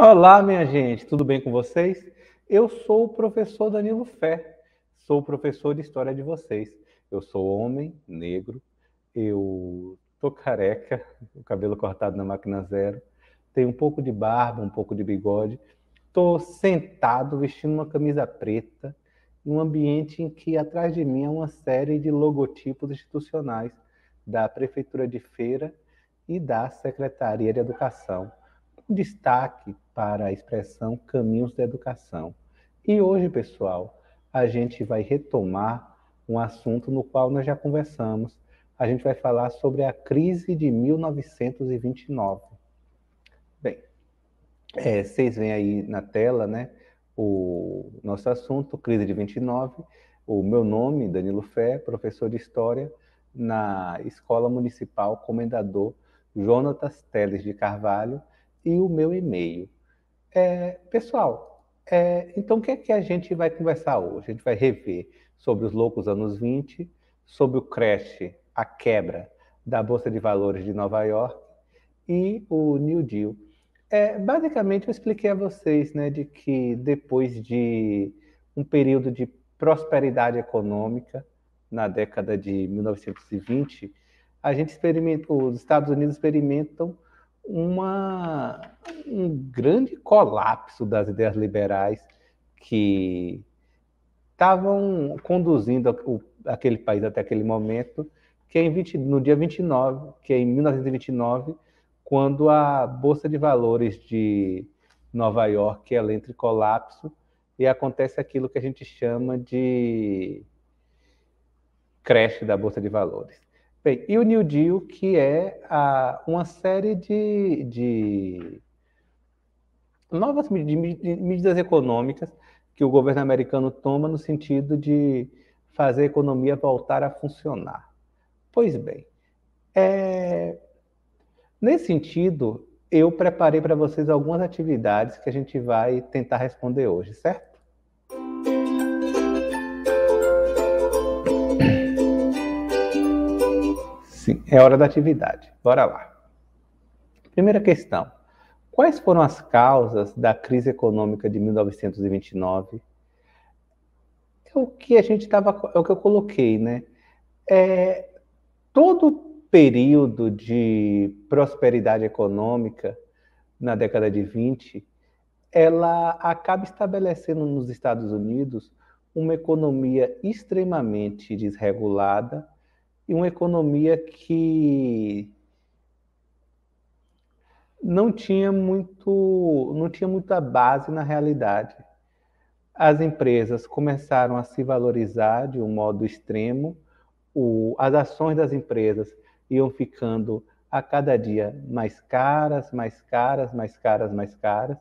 Olá, minha gente, tudo bem com vocês? Eu sou o professor Danilo Fé, sou professor de história de vocês. Eu sou homem, negro, eu tô careca, o cabelo cortado na máquina zero, tenho um pouco de barba, um pouco de bigode, tô sentado vestindo uma camisa preta, em um ambiente em que atrás de mim é uma série de logotipos institucionais da Prefeitura de Feira e da Secretaria de Educação destaque para a expressão caminhos da educação. E hoje, pessoal, a gente vai retomar um assunto no qual nós já conversamos. A gente vai falar sobre a crise de 1929. Bem, é, vocês veem aí na tela, né, o nosso assunto, crise de 29. O meu nome, Danilo Fé, professor de História na Escola Municipal Comendador Jonatas Teles de Carvalho, e o meu e-mail. É, pessoal, é, então o que é que a gente vai conversar hoje? A gente vai rever sobre os loucos anos 20, sobre o crash, a quebra da Bolsa de Valores de Nova York e o New Deal. É, basicamente, eu expliquei a vocês né, de que depois de um período de prosperidade econômica, na década de 1920, a gente experimenta, os Estados Unidos experimentam uma, um grande colapso das ideias liberais que estavam conduzindo o, aquele país até aquele momento, que é em 20, no dia 29, que é em 1929, quando a Bolsa de Valores de Nova York é ela entra em colapso e acontece aquilo que a gente chama de creche da Bolsa de Valores. Bem, e o New Deal, que é a, uma série de, de novas medidas econômicas que o governo americano toma no sentido de fazer a economia voltar a funcionar. Pois bem, é... nesse sentido, eu preparei para vocês algumas atividades que a gente vai tentar responder hoje, certo? É hora da atividade. Bora lá. Primeira questão: quais foram as causas da crise econômica de 1929? É o que a gente estava, é o que eu coloquei, né? É, todo período de prosperidade econômica na década de 20, ela acaba estabelecendo nos Estados Unidos uma economia extremamente desregulada e uma economia que não tinha muito, não tinha muita base na realidade. As empresas começaram a se valorizar de um modo extremo, o, as ações das empresas iam ficando a cada dia mais caras, mais caras, mais caras, mais caras,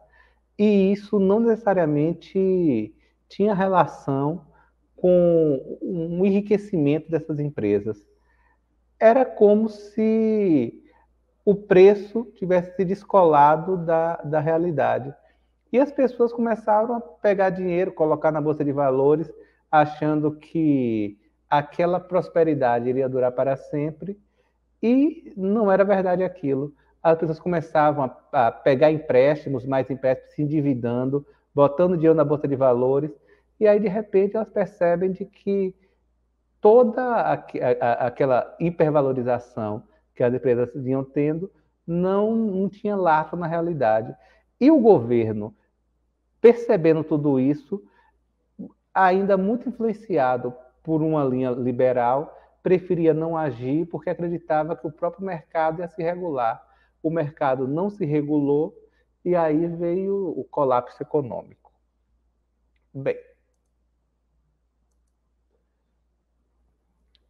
e isso não necessariamente tinha relação com um enriquecimento dessas empresas era como se o preço tivesse se descolado da, da realidade. E as pessoas começaram a pegar dinheiro, colocar na bolsa de valores, achando que aquela prosperidade iria durar para sempre, e não era verdade aquilo. As pessoas começavam a, pegar empréstimos, mais empréstimos, se endividando, botando dinheiro na bolsa de valores, e aí de repente elas percebem de que toda aquela hipervalorização que as empresas vinham tendo não, não tinha laço na realidade. E o governo, percebendo tudo isso, ainda muito influenciado por uma linha liberal, preferia não agir porque acreditava que o próprio mercado ia se regular. O mercado não se regulou e aí veio o colapso econômico. Bem,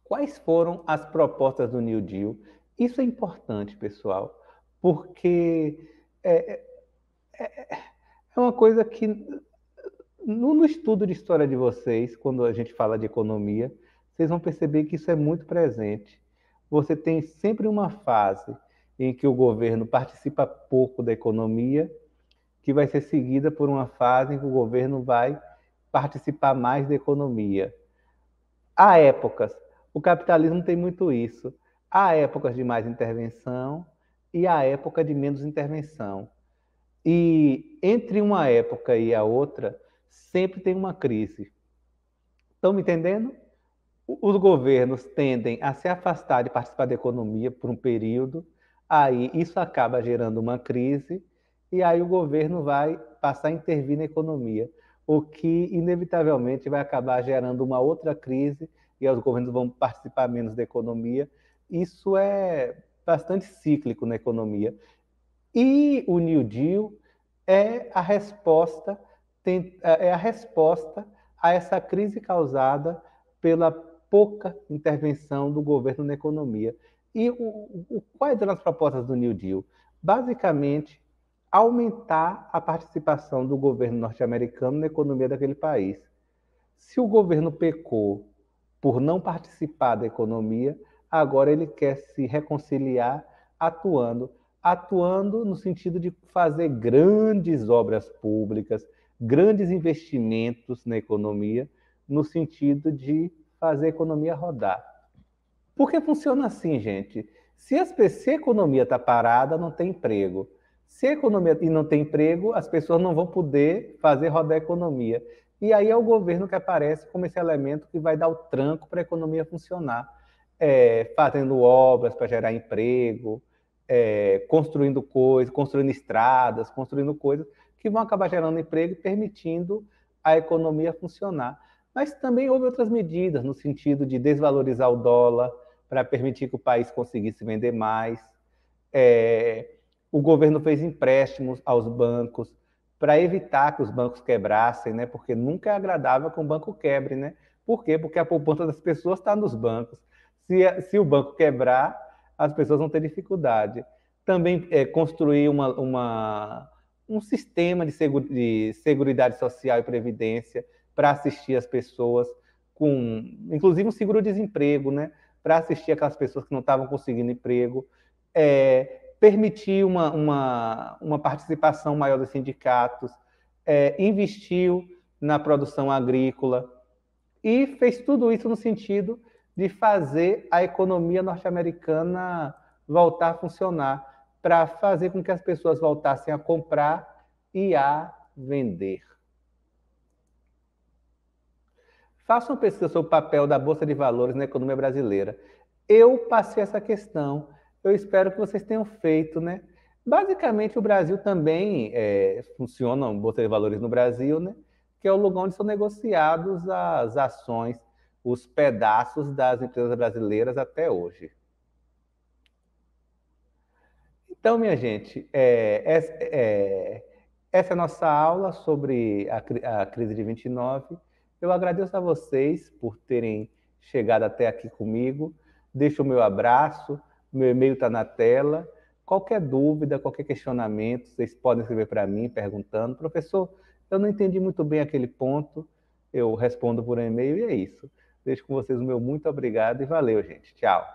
Quais foram as propostas do New Deal? Isso é importante, pessoal, porque é, é, é, é uma coisa que no, no estudo de história de vocês, quando a gente fala de economia, vocês vão perceber que isso é muito presente. Você tem sempre uma fase em que o governo participa pouco da economia, que vai ser seguida por uma fase em que o governo vai participar mais da economia. Há épocas o capitalismo tem muito isso. Há épocas de mais intervenção e há época de menos intervenção. E entre uma época e a outra, sempre tem uma crise. Estão me entendendo? Os governos tendem a se afastar de participar da economia por um período, aí isso acaba gerando uma crise, e aí o governo vai passar a intervir na economia, o que inevitavelmente vai acabar gerando uma outra crise e os governos vão participar menos da economia. Isso é bastante cíclico na economia. E o New Deal é a resposta é a resposta a essa crise causada pela pouca intervenção do governo na economia. E o, o, quais eram as propostas do New Deal? Basicamente, aumentar a participação do governo norte-americano na economia daquele país. Se o governo pecou por não participar da economia, agora ele quer se reconciliar atuando atuando no sentido de fazer grandes obras públicas, grandes investimentos na economia, no sentido de fazer a economia rodar. Porque funciona assim, gente. Se, as, se a economia está parada, não tem emprego. Se a economia e não tem emprego, as pessoas não vão poder fazer rodar a economia. E aí é o governo que aparece como esse elemento que vai dar o tranco para a economia funcionar, é, fazendo obras para gerar emprego, é, construindo coisas, construindo estradas, construindo coisas que vão acabar gerando emprego e permitindo a economia funcionar. Mas também houve outras medidas no sentido de desvalorizar o dólar para permitir que o país conseguisse vender mais. É, o governo fez empréstimos aos bancos para evitar que os bancos quebrassem, né? Porque nunca é agradável que um banco quebre, né? Por quê? Porque a poupança das pessoas está nos bancos. Se, se o banco quebrar, as pessoas vão ter dificuldade. Também é, construir uma, uma, um sistema de, seguro, de seguridade social e previdência para assistir as pessoas com, inclusive um seguro-desemprego, né? Para assistir aquelas pessoas que não estavam conseguindo emprego. É, permitiu uma, uma, uma participação maior dos sindicatos, é, investiu na produção agrícola e fez tudo isso no sentido de fazer a economia norte-americana voltar a funcionar, para fazer com que as pessoas voltassem a comprar e a vender. Faça uma pesquisa sobre o papel da Bolsa de Valores na economia brasileira. Eu passei essa questão eu espero que vocês tenham feito, né? Basicamente, o Brasil também é, funciona, Bolsa de Valores no Brasil, né? Que é o lugar onde são negociados as ações, os pedaços das empresas brasileiras até hoje. Então, minha gente, é, é, essa é a nossa aula sobre a, a crise de 29. Eu agradeço a vocês por terem chegado até aqui comigo. Deixo o meu abraço meu e-mail está na tela. Qualquer dúvida, qualquer questionamento, vocês podem escrever para mim perguntando. Professor, eu não entendi muito bem aquele ponto. Eu respondo por e-mail e é isso. Deixo com vocês o meu muito obrigado e valeu, gente. Tchau.